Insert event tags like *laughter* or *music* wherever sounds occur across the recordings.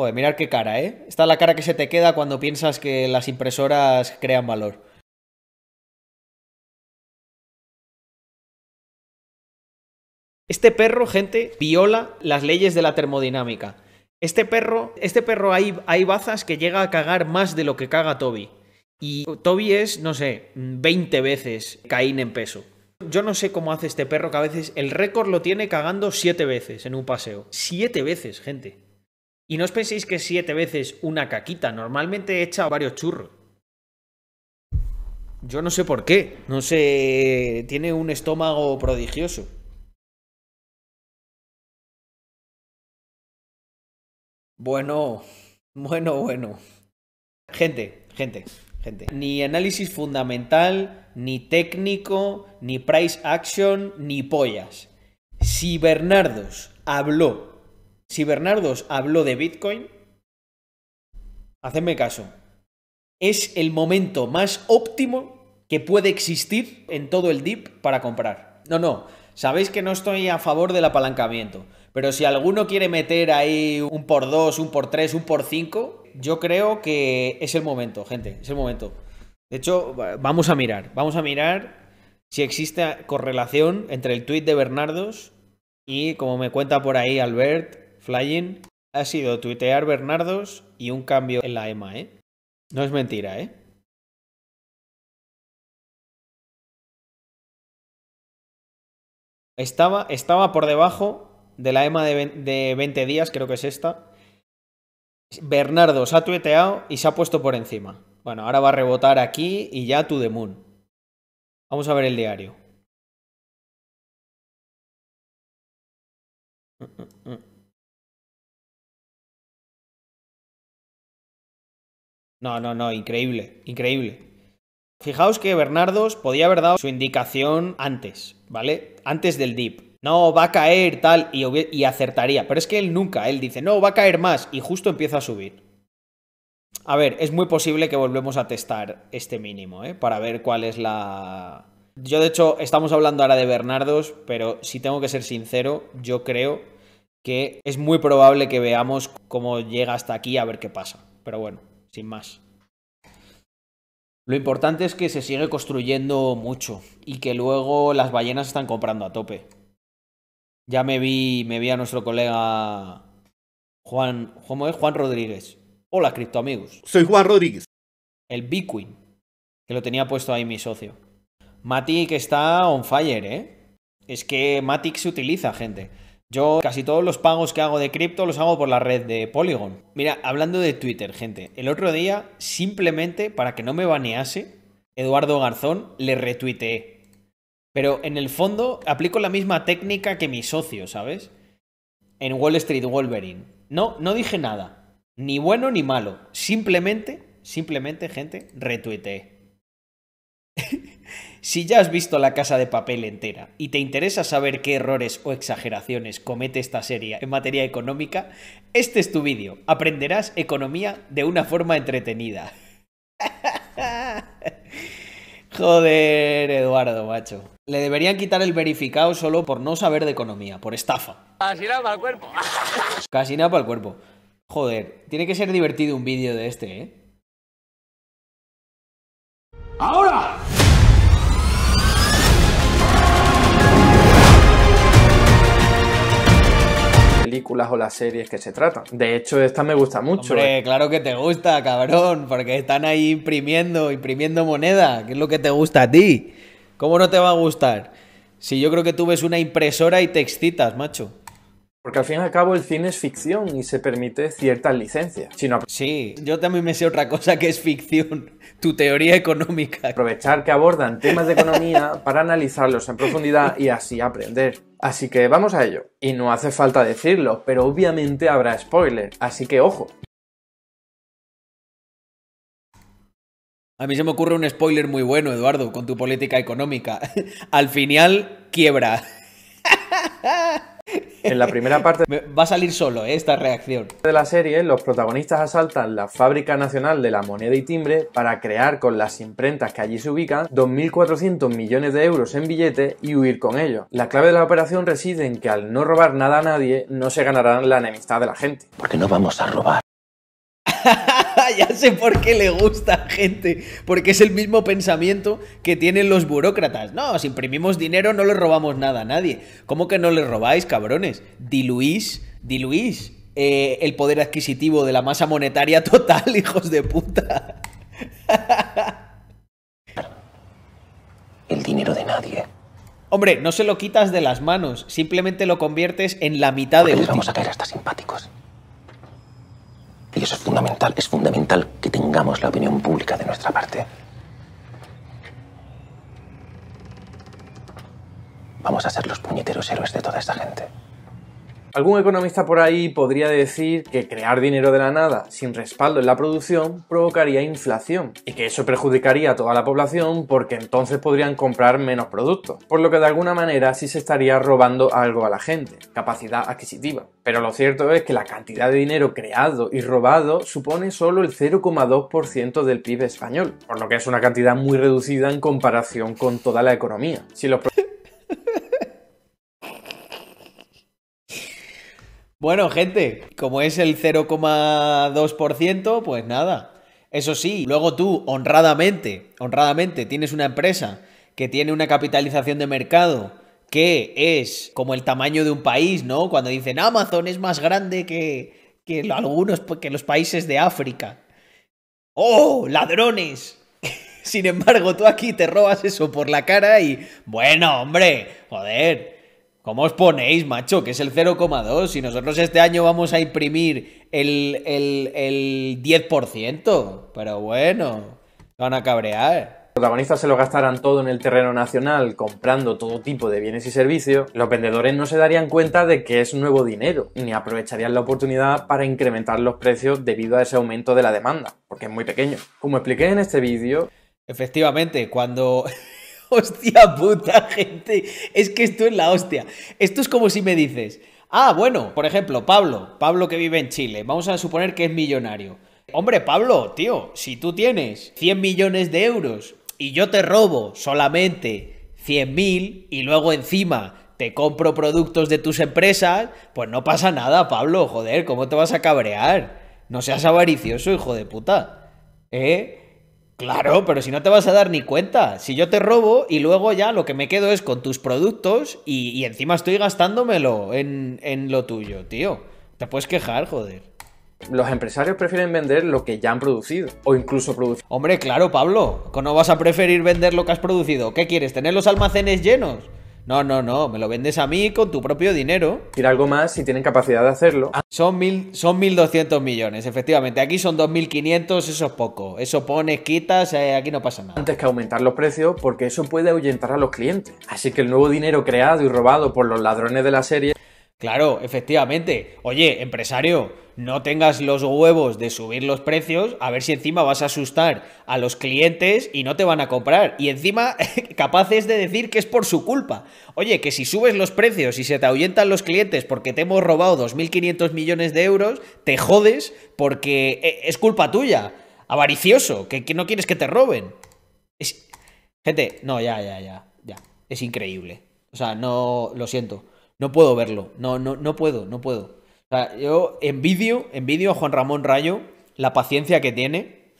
Joder, mirar qué cara, ¿eh? Esta la cara que se te queda cuando piensas que las impresoras crean valor. Este perro, gente, viola las leyes de la termodinámica. Este perro, este perro hay, hay bazas que llega a cagar más de lo que caga Toby. Y Toby es, no sé, 20 veces Caín en peso. Yo no sé cómo hace este perro que a veces el récord lo tiene cagando 7 veces en un paseo. 7 veces, gente. Y no os penséis que siete veces una caquita. Normalmente he echado varios churros. Yo no sé por qué. No sé. Tiene un estómago prodigioso. Bueno, bueno, bueno. Gente, gente, gente. Ni análisis fundamental, ni técnico, ni price action, ni pollas. Si Bernardos habló si Bernardos habló de Bitcoin, hacedme caso, es el momento más óptimo que puede existir en todo el DIP para comprar. No, no, sabéis que no estoy a favor del apalancamiento, pero si alguno quiere meter ahí un por dos, un por tres, un por cinco, yo creo que es el momento, gente, es el momento. De hecho, vamos a mirar, vamos a mirar si existe correlación entre el tuit de Bernardos y, como me cuenta por ahí Albert, Flying ha sido tuitear Bernardos y un cambio en la EMA, ¿eh? No es mentira, ¿eh? Estaba, estaba por debajo de la EMA de 20 días, creo que es esta. Bernardos ha tuiteado y se ha puesto por encima. Bueno, ahora va a rebotar aquí y ya to the moon. Vamos a ver el diario. Mm, mm, mm. No, no, no, increíble, increíble. Fijaos que Bernardos podía haber dado su indicación antes, ¿vale? Antes del dip. No, va a caer tal y, acertaría. Pero es que él nunca, él dice, no, va a caer más y justo empieza a subir. A ver, es muy posible que volvemos a testar este mínimo, ¿eh? Para ver cuál es la... Yo de hecho estamos hablando ahora de Bernardos, pero si tengo que ser sincero, yo creo que es muy probable que veamos cómo llega hasta aquí a ver qué pasa. Pero bueno sin más. Lo importante es que se sigue construyendo mucho y que luego las ballenas están comprando a tope. Ya me vi, me vi a nuestro colega Juan, ¿cómo es? Juan Rodríguez. Hola, criptoamigos. Soy Juan Rodríguez. El Bitcoin, que lo tenía puesto ahí mi socio. Matic está on fire, ¿eh? Es que Matic se utiliza, gente. Yo casi todos los pagos que hago de cripto los hago por la red de Polygon. Mira, hablando de Twitter, gente, el otro día, simplemente para que no me banease, Eduardo Garzón le retuiteé. Pero en el fondo aplico la misma técnica que mi socio, ¿sabes? En Wall Street Wolverine. No, no dije nada. Ni bueno ni malo. Simplemente, simplemente, gente, retuiteé. Si ya has visto la casa de papel entera y te interesa saber qué errores o exageraciones comete esta serie en materia económica, este es tu vídeo. Aprenderás economía de una forma entretenida. *laughs* Joder, Eduardo, macho. Le deberían quitar el verificado solo por no saber de economía, por estafa. Casi nada para el cuerpo. *laughs* Casi nada para el cuerpo. Joder, tiene que ser divertido un vídeo de este, ¿eh? ¡Ahora! o las series que se tratan. De hecho, esta me gusta mucho. Hombre, ¿eh? claro que te gusta, cabrón, porque están ahí imprimiendo, imprimiendo moneda, que es lo que te gusta a ti. ¿Cómo no te va a gustar? Si yo creo que tú ves una impresora y te excitas, macho. Porque al fin y al cabo el cine es ficción y se permite ciertas licencias. Sí, yo también me sé otra cosa que es ficción, tu teoría económica. Aprovechar que abordan temas de economía *laughs* para analizarlos en profundidad y así aprender. Así que vamos a ello. Y no hace falta decirlo, pero obviamente habrá spoiler, así que ojo. A mí se me ocurre un spoiler muy bueno, Eduardo, con tu política económica. *laughs* al final, quiebra. *laughs* En la primera parte. Va a salir solo eh, esta reacción. De la serie, los protagonistas asaltan la Fábrica Nacional de la Moneda y Timbre para crear con las imprentas que allí se ubican 2.400 millones de euros en billetes y huir con ellos. La clave de la operación reside en que al no robar nada a nadie, no se ganarán la enemistad de la gente. Porque no vamos a robar. *laughs* *laughs* ya sé por qué le gusta a gente, porque es el mismo pensamiento que tienen los burócratas. No, si imprimimos dinero no le robamos nada a nadie. ¿Cómo que no le robáis, cabrones? Diluís, diluís eh, el poder adquisitivo de la masa monetaria *laughs* total, hijos de puta. *laughs* el dinero de nadie. Hombre, no se lo quitas de las manos, simplemente lo conviertes en la mitad de vamos a caer hasta simpáticos. Y eso es fundamental. Es fundamental que tengamos la opinión pública de nuestra parte. Vamos a ser los puñeteros héroes de toda esta gente. Algún economista por ahí podría decir que crear dinero de la nada sin respaldo en la producción provocaría inflación y que eso perjudicaría a toda la población porque entonces podrían comprar menos productos, por lo que de alguna manera sí se estaría robando algo a la gente, capacidad adquisitiva. Pero lo cierto es que la cantidad de dinero creado y robado supone solo el 0,2% del PIB español, por lo que es una cantidad muy reducida en comparación con toda la economía. Si los Bueno, gente, como es el 0,2%, pues nada. Eso sí, luego tú, honradamente, honradamente, tienes una empresa que tiene una capitalización de mercado que es como el tamaño de un país, ¿no? Cuando dicen Amazon es más grande que, que algunos que los países de África. ¡Oh! ¡Ladrones! *laughs* Sin embargo, tú aquí te robas eso por la cara y. Bueno, hombre, joder. ¿Cómo os ponéis, macho? Que es el 0,2. Si nosotros este año vamos a imprimir el, 10%. Pero bueno, van a cabrear Los protagonistas se lo gastarán todo en el terreno nacional comprando todo tipo de bienes y servicios, los vendedores no se darían cuenta de que es nuevo dinero, ni aprovecharían la oportunidad para incrementar los precios debido a ese aumento de la demanda, porque es muy pequeño. Como expliqué en este vídeo... Efectivamente, cuando... *laughs* Hostia puta, gente. Es que esto es la hostia. Esto es como si me dices, ah, bueno, por ejemplo, Pablo, Pablo que vive en Chile, vamos a suponer que es millonario. Hombre, Pablo, tío, si tú tienes 100 millones de euros y yo te robo solamente 100.000 y luego encima te compro productos de tus empresas, pues no pasa nada, Pablo, joder, ¿cómo te vas a cabrear? No seas avaricioso, hijo de puta. ¿Eh? Claro, pero si no te vas a dar ni cuenta. Si yo te robo y luego ya lo que me quedo es con tus productos y, encima estoy gastándomelo en, en lo tuyo, tío. Te puedes quejar, joder los empresarios prefieren vender lo que ya han producido o incluso producir. Hombre, claro, Pablo, ¿cómo vas a preferir vender lo que has producido? ¿Qué quieres? ¿Tener los almacenes llenos? No, no, no, me lo vendes a mí con tu propio dinero. Tira algo más si tienen capacidad de hacerlo. Ah, son, mil, son 1.200 millones, efectivamente. Aquí son 2.500, eso es poco. Eso pones, quitas, eh, aquí no pasa nada. Antes que aumentar los precios, porque eso puede ahuyentar a los clientes. Así que el nuevo dinero creado y robado por los ladrones de la serie Claro, efectivamente. Oye, empresario, no tengas los huevos de subir los precios, a ver si encima vas a asustar a los clientes y no te van a comprar. Y encima, *laughs* capaces de decir que es por su culpa. Oye, que si subes los precios y se te ahuyentan los clientes porque te hemos robado 2.500 millones de euros, te jodes porque eh, es culpa tuya. Avaricioso, que no quieres que te roben. Gente, no, ya, ya, ya, ya. Es increíble. O sea, no, lo siento. No puedo verlo. No, no, no puedo, no puedo. O sea, yo envidio, envidio a Juan Ramón Rayo la paciencia que tiene.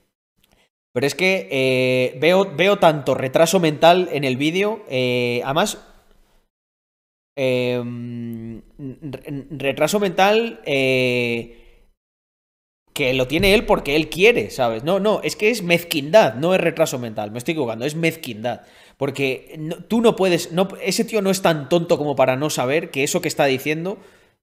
Pero es que eh, veo, veo tanto retraso mental en el vídeo. Eh, además, em, retraso mental eh, que lo tiene él porque él quiere, ¿sabes? No, no, es que es mezquindad, no es retraso mental. Me estoy equivocando, es mezquindad. Porque tú no puedes. No, ese tío no es tan tonto como para no saber que eso que está diciendo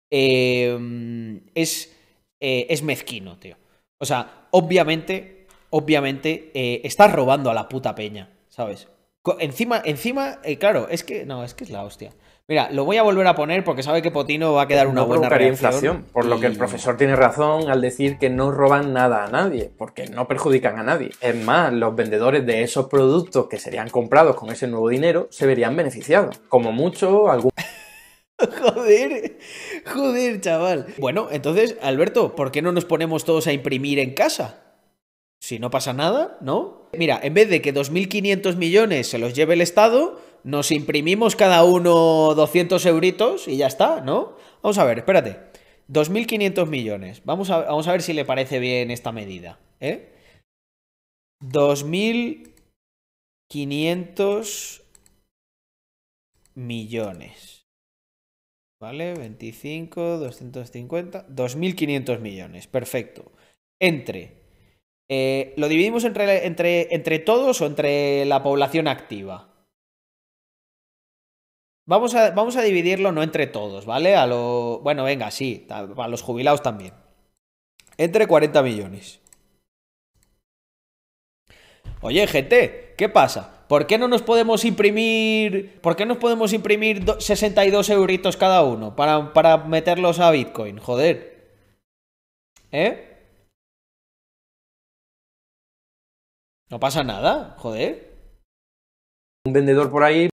eh, es, eh, es mezquino, tío. O sea, obviamente, obviamente, eh, estás robando a la puta peña, ¿sabes? Encima, encima, claro, es que. No, es que es la hostia. Mira, lo voy a volver a poner porque sabe que Potino va a quedar una no buena reacción. inflación, por lo que el profesor tiene razón al decir que no roban nada a nadie, porque no perjudican a nadie. Es más, los vendedores de esos productos que serían comprados con ese nuevo dinero se verían beneficiados. Como mucho, algún... *laughs* Joder, joder, chaval. Bueno, entonces, Alberto, ¿por qué no nos ponemos todos a imprimir en casa? Si no pasa nada, ¿no? Mira, en vez de que 2.500 millones se los lleve el Estado, nos imprimimos cada uno 200 euritos y ya está, ¿no? Vamos a ver, espérate. 2.500 millones. Vamos a, vamos a ver si le parece bien esta medida. ¿eh? 2.500 millones. ¿Vale? 25, 250, 2.500 millones. Perfecto. Entre. Eh, ¿Lo dividimos entre, entre, entre todos o entre la población activa? Vamos a, vamos a dividirlo no entre todos, ¿vale? A lo. Bueno, venga, sí, a, los jubilados también. Entre 40 millones. Oye, gente, ¿qué pasa? ¿Por qué no nos podemos imprimir. ¿Por qué nos podemos imprimir 62 euritos cada uno para, para meterlos a Bitcoin? Joder. ¿Eh? No pasa nada, joder. Un vendedor por ahí.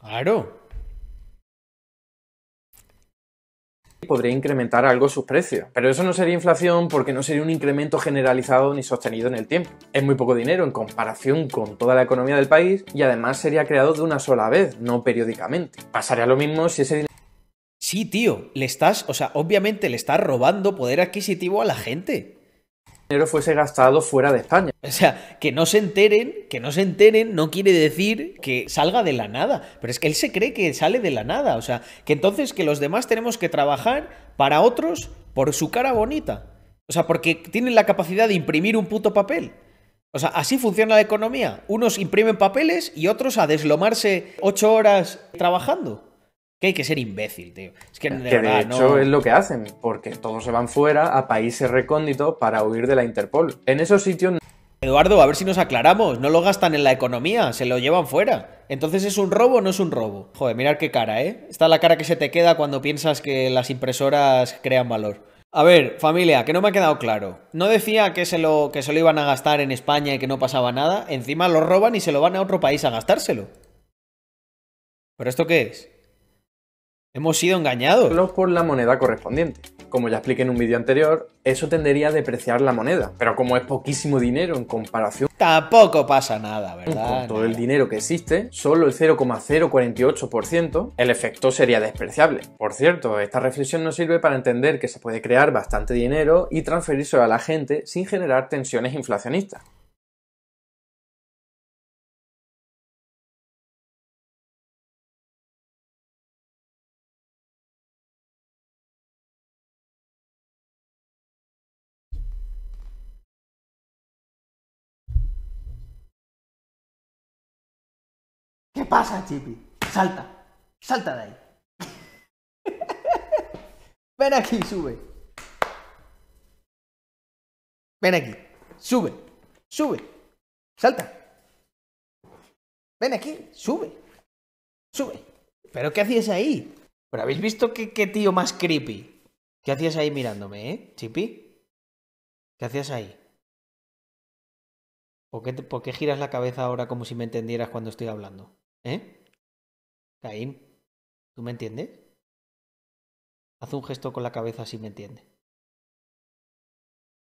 Claro. Podría incrementar algo sus precios, pero eso no sería inflación porque no sería un incremento generalizado ni sostenido en el tiempo. Es muy poco dinero en comparación con toda la economía del país y además sería creado de una sola vez, no periódicamente. Pasaría lo mismo si ese dinero... Sí, tío, le estás, o sea, obviamente le estás robando poder adquisitivo a la gente dinero fuese gastado fuera de España. O sea, que no se enteren, que no se enteren no quiere decir que salga de la nada, pero es que él se cree que sale de la nada, o sea, que entonces que los demás tenemos que trabajar para otros por su cara bonita. O sea, porque tienen la capacidad de imprimir un puto papel. O sea, así funciona la economía. Unos imprimen papeles y otros a deslomarse ocho horas trabajando. Que hay que ser imbécil, tío. Es que, de, de hecho es lo que hacen, porque todos se van fuera a países recónditos para huir de la Interpol. En esos sitios. Eduardo, a ver si nos aclaramos. No lo gastan en la economía, se lo llevan fuera. Entonces, ¿es un robo o no es un robo? Joder, mirar qué cara, ¿eh? Está la cara que se te queda cuando piensas que las impresoras crean valor. A ver, familia, que no me ha quedado claro. No decía que se, lo, que se lo iban a gastar en España y que no pasaba nada. Encima lo roban y se lo van a otro país a gastárselo. ¿Pero esto qué es? Hemos sido engañados. Por la moneda correspondiente. Como ya expliqué en un vídeo anterior, eso tendería a depreciar la moneda, pero como es poquísimo dinero en comparación... Tampoco pasa nada, ¿verdad? Con todo el dinero que existe, solo el 0,048%, el efecto sería despreciable. Por cierto, esta reflexión nos sirve para entender que se puede crear bastante dinero y transferirse a la gente sin generar tensiones inflacionistas. ¿Qué pasa, Chipi? Salta, salta de ahí. *laughs* Ven aquí, sube. Ven aquí, sube, sube, salta. Ven aquí, sube, sube. ¿Pero qué hacías ahí? ¿Pero habéis visto qué, tío más creepy? ¿Qué hacías ahí mirándome, eh, Chipi? ¿Qué hacías ahí? ¿Por qué giras la cabeza ahora como si me entendieras cuando estoy hablando? ¿Eh? Caín, ¿tú me entiendes? Haz un gesto con la cabeza si me entiende.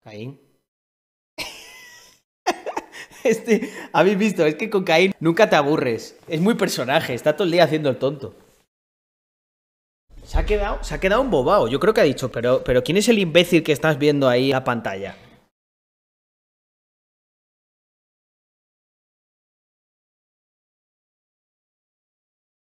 Caín. *laughs* este, habéis visto, es que con Caín nunca te aburres. Es muy personaje, está todo el día haciendo el tonto. Se ha quedado, se ha quedado Yo creo que ha dicho, pero, pero ¿quién es el imbécil que estás viendo ahí en la pantalla?